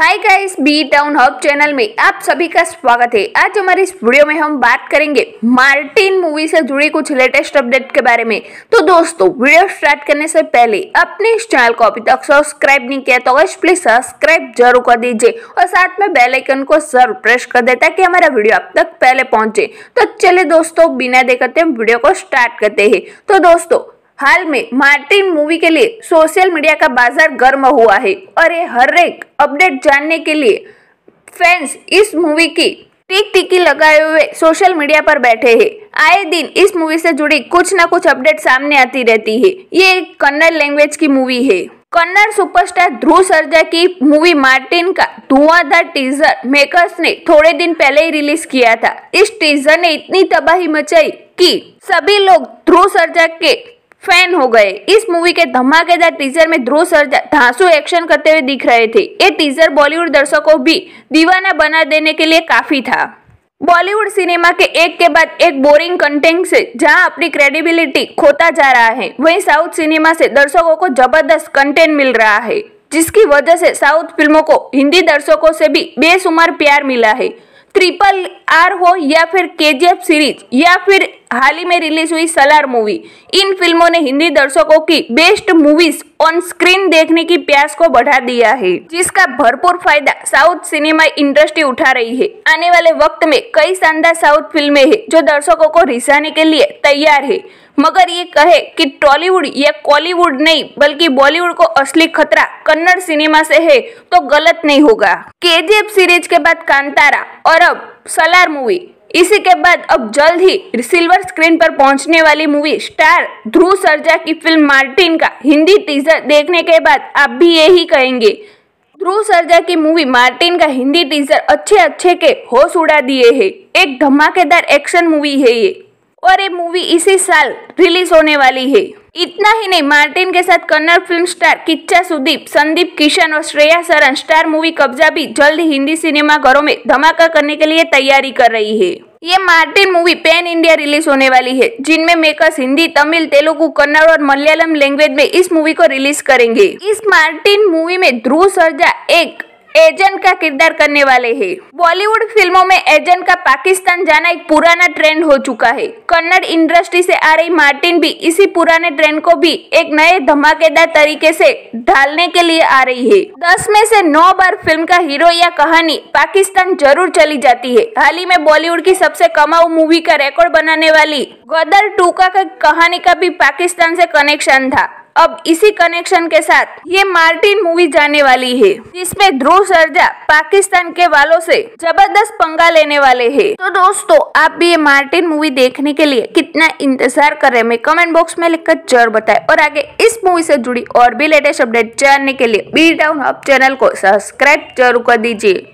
हाय guys B town hub channel में आप सभी का स्वागत है आज हमारे इस वीडियो में हम बात करेंगे मार्टिन मूवी से जुड़ी कुछ लेटेस्ट अपडेट के बारे में तो दोस्तों वीडियो स्टार्ट करने से पहले अपने इस चैनल को अभी तक सब्सक्राइब नहीं किया तो अवश्य प्लीज सब्सक्राइब जरूर कर दीजिए और साथ में बेलाइकन को जरूर प्रेस कर दे ताकि हमारा वीडियो अब तक पहले पहुंचे तो चले दोस्तों बिना देखे वीडियो को स्टार्ट करते है तो दोस्तों हाल में मार्टिन मूवी के लिए सोशल मीडिया का बाजार गर्म हुआ है और ये हर एक अपडेट जानने के लिए फैंस इस मूवी की टिक टिकी लगाए हुए सोशल मीडिया पर बैठे हैं आए दिन इस मूवी से जुड़ी कुछ न कुछ अपडेट सामने आती रहती है ये एक कन्नड़ लैंग्वेज की मूवी है कन्नड़ सुपरस्टार ध्रुव सरजा की मूवी मार्टिन का धुआंधार टीजर मेकर्स ने थोड़े दिन पहले ही रिलीज किया था इस टीजर ने इतनी तबाही मचाई कि सभी लोग ध्रुव सरजा के फैन हो गए इस मूवी के धमाकेदार टीजर में ध्रो सर धांसू एक्शन करते हुए दिख रहे थे ये टीजर बॉलीवुड दर्शकों भी दीवाना बना देने के लिए काफी था बॉलीवुड सिनेमा के एक के बाद एक बोरिंग कंटेंट से जहां अपनी क्रेडिबिलिटी खोता जा रहा है वहीं साउथ सिनेमा से दर्शकों को जबरदस्त कंटेंट मिल रहा है जिसकी वजह से साउथ फिल्मों को हिंदी दर्शकों से भी बेसुमार प्यार मिला है ट्रिपल आर हो या फिर केजीएफ सीरीज या फिर हाल ही में रिलीज हुई सलार मूवी इन फिल्मों ने हिंदी दर्शकों की बेस्ट मूवीज ऑन स्क्रीन देखने की प्यास को बढ़ा दिया है जिसका भरपूर फायदा साउथ सिनेमा इंडस्ट्री उठा रही है आने वाले वक्त में कई शानदार साउथ फिल्में हैं जो दर्शकों को रिसाने के लिए तैयार है मगर ये कहे कि टॉलीवुड या कॉलीवुड नहीं बल्कि बॉलीवुड को असली खतरा कन्नड़ सिनेमा से है तो गलत नहीं होगा केजीएफ सीरीज के बाद कांतारा और अब सलार मूवी इसी के बाद अब जल्द ही सिल्वर स्क्रीन पर पहुंचने वाली मूवी स्टार ध्रुव सरजा की फिल्म मार्टिन का हिंदी टीजर देखने के बाद आप भी यही कहेंगे ध्रुव सरजा की मूवी मार्टिन का हिंदी टीजर अच्छे अच्छे के होश उड़ा दिए है एक धमाकेदार एक्शन मूवी है ये और ये मूवी इसी साल रिलीज होने वाली है इतना ही नहीं मार्टिन के साथ कन्नड़ फिल्म स्टार किच्चा सुदीप संदीप किशन और श्रेया सरन स्टार मूवी कब्जा भी जल्द हिंदी सिनेमा घरों में धमाका करने के लिए तैयारी कर रही है ये Martin movie pan India release होने वाली है जिनमें मेकर्स हिंदी तमिल तेलुगु कन्नड़ और मलयालम लैंग्वेज में इस मूवी को रिलीज करेंगे इस मार्टिन मूवी में ध्रुव सरजा एक एजेंट का किरदार करने वाले हैं बॉलीवुड फिल्मों में एजेंट का पाकिस्तान जाना एक पुराना ट्रेंड हो चुका है कन्नड़ इंडस्ट्री से आ रही मार्टिन भी इसी पुराने ट्रेंड को भी एक नए धमाकेदार तरीके से ढालने के लिए आ रही है दस में से नौ बार फिल्म का हीरो या कहानी पाकिस्तान जरूर चली जाती है हाल ही में बॉलीवुड की सबसे कमाऊ मूवी का रिकॉर्ड बनाने वाली गदर टूका का कहानी का भी पाकिस्तान से कनेक्शन था अब इसी कनेक्शन के साथ ये मार्टिन मूवी जाने वाली है जिसमें ध्रुव सरजा पाकिस्तान के वालों से जबरदस्त पंगा लेने वाले है तो दोस्तों आप भी ये मार्टिन मूवी देखने के लिए कितना इंतजार कर रहे हैं कमेंट बॉक्स में लिखकर जरूर बताए और आगे इस मूवी से जुड़ी और भी लेटेस्ट अपडेट जानने के लिए बी डाउन चैनल को सब्सक्राइब जरूर कर दीजिए